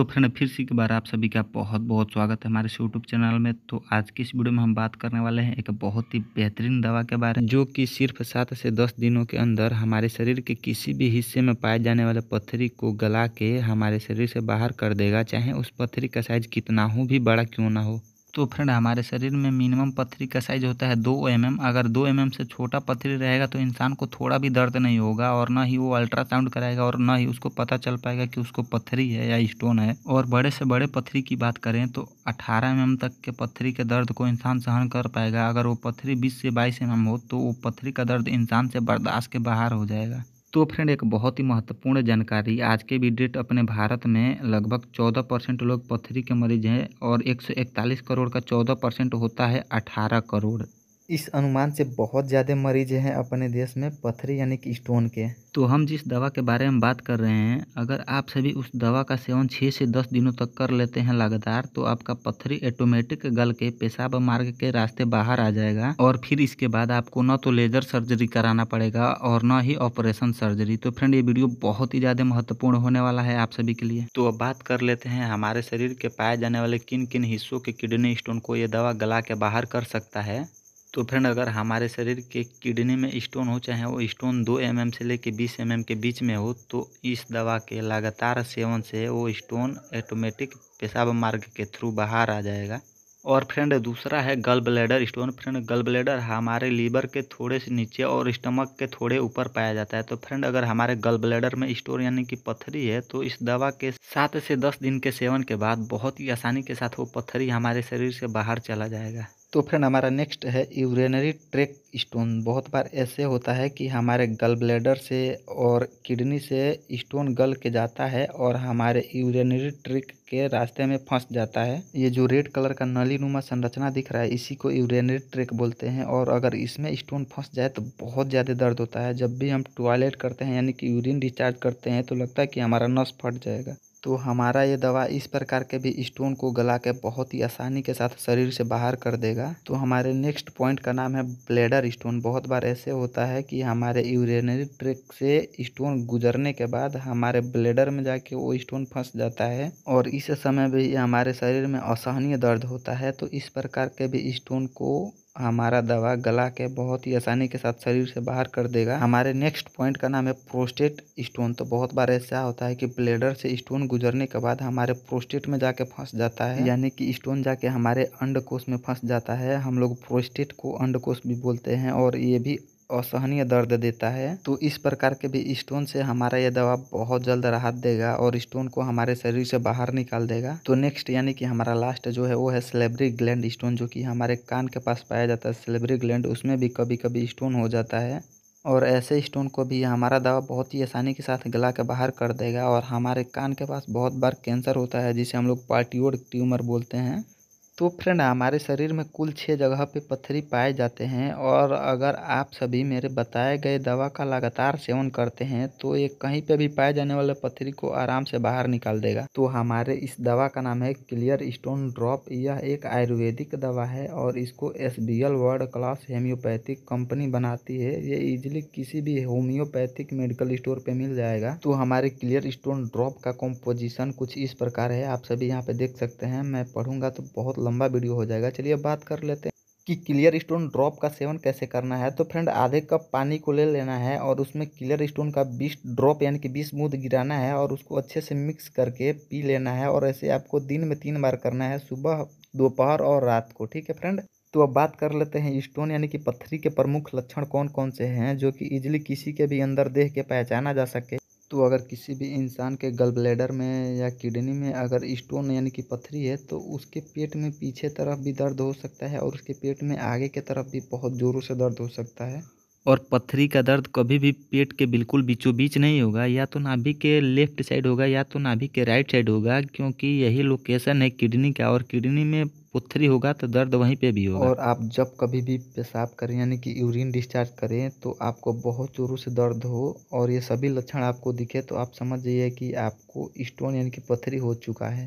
तो फ्रेंड फिर से एक बार आप सभी का बहुत बहुत स्वागत है हमारे यूट्यूब चैनल में तो आज की इस वीडियो में हम बात करने वाले हैं एक बहुत ही बेहतरीन दवा के बारे में जो कि सिर्फ सात से दस दिनों के अंदर हमारे शरीर के किसी भी हिस्से में पाए जाने वाले पत्थरी को गला के हमारे शरीर से बाहर कर देगा चाहे उस पत्थरी का साइज कितना हो भी बड़ा क्यों ना हो तो फ्रेंड हमारे शरीर में मिनिमम पथरी का साइज होता है दो एम अगर दो एम से छोटा पथरी रहेगा तो इंसान को थोड़ा भी दर्द नहीं होगा और ना ही वो अल्ट्रासाउंड कराएगा और ना ही उसको पता चल पाएगा कि उसको पथरी है या स्टोन है और बड़े से बड़े पथरी की बात करें तो अठारह एम तक के पथरी के दर्द को इंसान सहन कर पाएगा अगर वो पथरी बीस से बाईस एम हो तो वो पथरी का दर्द इंसान से बर्दाश्त के बाहर हो जाएगा तो फ्रेंड एक बहुत ही महत्वपूर्ण जानकारी आज के भी डेट अपने भारत में लगभग 14 परसेंट लोग पथरी के मरीज हैं और 141 करोड़ का 14 परसेंट होता है 18 करोड़ इस अनुमान से बहुत ज़्यादा मरीज हैं अपने देश में पथरी यानी कि स्टोन के तो हम जिस दवा के बारे में बात कर रहे हैं अगर आप सभी उस दवा का सेवन छः से दस दिनों तक कर लेते हैं लगातार तो आपका पथरी ऑटोमेटिक गल के पेशाब मार्ग के रास्ते बाहर आ जाएगा और फिर इसके बाद आपको न तो लेजर सर्जरी कराना पड़ेगा और न ही ऑपरेशन सर्जरी तो फ्रेंड ये वीडियो बहुत ही ज़्यादा महत्वपूर्ण होने वाला है आप सभी के लिए तो अब बात कर लेते हैं हमारे शरीर के पाए जाने वाले किन किन हिस्सों के किडनी स्टोन को ये दवा गला के बाहर कर सकता है तो फ्रेंड अगर हमारे शरीर के किडनी में स्टोन हो चाहे वो स्टोन दो एम mm से लेके बीस एम एम के बीच में हो तो इस दवा के लगातार सेवन से वो स्टोन ऑटोमेटिक पेशाब मार्ग के थ्रू बाहर आ जाएगा और फ्रेंड दूसरा है gall bladder stone friend gall bladder हमारे लीवर के थोड़े से नीचे और स्टमक के थोड़े ऊपर पाया जाता है तो फ्रेंड अगर हमारे गल ब्लेडर में स्टोन यानी कि पथरी है तो इस दवा के सात से दस दिन के सेवन के बाद बहुत ही आसानी के साथ वो पथरी हमारे शरीर से बाहर चला जाएगा तो फ्रेंड हमारा नेक्स्ट है यूरेनरी ट्रैक स्टोन बहुत बार ऐसे होता है कि हमारे गल ब्लेडर से और किडनी से स्टोन गल के जाता है और हमारे यूरेनरी ट्रैक के रास्ते में फंस जाता है ये जो रेड कलर का नली नुमा संरचना दिख रहा है इसी को यूरेनरी ट्रैक बोलते हैं और अगर इसमें स्टोन फंस जाए तो बहुत ज़्यादा दर्द होता है जब भी हम टॉयलेट करते हैं यानी कि यूरिन रिचार्ज करते हैं तो लगता है कि हमारा नस फट जाएगा तो हमारा ये दवा इस प्रकार के भी स्टोन को गला के बहुत ही आसानी के साथ शरीर से बाहर कर देगा तो हमारे नेक्स्ट पॉइंट का नाम है ब्लेडर स्टोन बहुत बार ऐसे होता है कि हमारे यूरिनरी ट्रैक से स्टोन गुजरने के बाद हमारे ब्लेडर में जाके वो स्टोन फंस जाता है और इस समय भी हमारे शरीर में असहनीय दर्द होता है तो इस प्रकार के भी स्टोन को हमारा दवा गला के बहुत ही आसानी के साथ शरीर से बाहर कर देगा हमारे नेक्स्ट पॉइंट का नाम है प्रोस्टेट स्टोन तो बहुत बार ऐसा होता है कि ब्लेडर से स्टोन गुजरने के बाद हमारे प्रोस्टेट में जाके फंस जाता है यानी कि स्टोन जाके हमारे अंडकोश में फंस जाता है हम लोग प्रोस्टेट को अंडकोश भी बोलते हैं और ये भी असहनीय दर्द देता है तो इस प्रकार के भी स्टोन से हमारा यह दवा बहुत जल्द राहत देगा और स्टोन को हमारे शरीर से बाहर निकाल देगा तो नेक्स्ट यानी कि हमारा लास्ट जो है वो है सेलेब्रिक ग्लैंड स्टोन जो कि हमारे कान के पास पाया जाता है सेलेब्रिक ग्लैंड उसमें भी कभी कभी स्टोन हो जाता है और ऐसे स्टोन को भी हमारा दवा बहुत ही आसानी के साथ गला के बाहर कर देगा और हमारे कान के पास बहुत बार कैंसर होता है जिसे हम लोग पार्टियोड ट्यूमर बोलते हैं तो फ्रेंड हमारे शरीर में कुल छः जगह पे पत्थरी पाए जाते हैं और अगर आप सभी मेरे बताए गए दवा का लगातार सेवन करते हैं तो ये कहीं पे भी पाए जाने वाले पत्थरी को आराम से बाहर निकाल देगा तो हमारे इस दवा का नाम है क्लियर स्टोन ड्रॉप यह एक आयुर्वेदिक दवा है और इसको S world class homeopathic company बनाती है ये इजिली किसी भी होम्योपैथिक मेडिकल स्टोर पर मिल जाएगा तो हमारे क्लियर स्टोन ड्रॉप का कॉम्पोजिशन कुछ इस प्रकार है आप सभी यहाँ पे देख सकते हैं मैं पढ़ूंगा तो बहुत लंबा वीडियो हो जाएगा चलिए अब बात कर लेते हैं कि क्लियर स्टोन ड्रॉप का सेवन कैसे करना है तो फ्रेंड आधे कप पानी को ले लेना है और उसमें क्लियर स्टोन का बीस ड्रॉप यानी कि बीस बूंद गिराना है और उसको अच्छे से मिक्स करके पी लेना है और ऐसे आपको दिन में तीन बार करना है सुबह दोपहर और रात को ठीक है फ्रेंड तो अब बात कर लेते हैं स्टोन यानी कि पत्थरी के प्रमुख लक्षण कौन कौन से हैं जो कि इजिली किसी के भी अंदर देख के पहचाना जा सके तो अगर किसी भी इंसान के ब्लेडर में या किडनी में अगर स्टोन यानी कि पथरी है तो उसके पेट में पीछे तरफ भी दर्द हो सकता है और उसके पेट में आगे के तरफ भी बहुत ज़ोरों से दर्द हो सकता है और पथरी का दर्द कभी भी पेट के बिल्कुल बीचों बीच नहीं होगा या तो नाभि के लेफ्ट साइड होगा या तो नाभि के राइट साइड होगा क्योंकि यही लोकेशन है किडनी का और किडनी में पथरी होगा तो दर्द वहीं पे भी होगा और आप जब कभी भी पेशाब करें यानी कि यूरिन डिस्चार्ज करें तो आपको बहुत जोरों से दर्द हो और ये सभी लक्षण आपको दिखे तो आप समझ जाइए कि आपको स्टोन यानी कि पथरी हो चुका है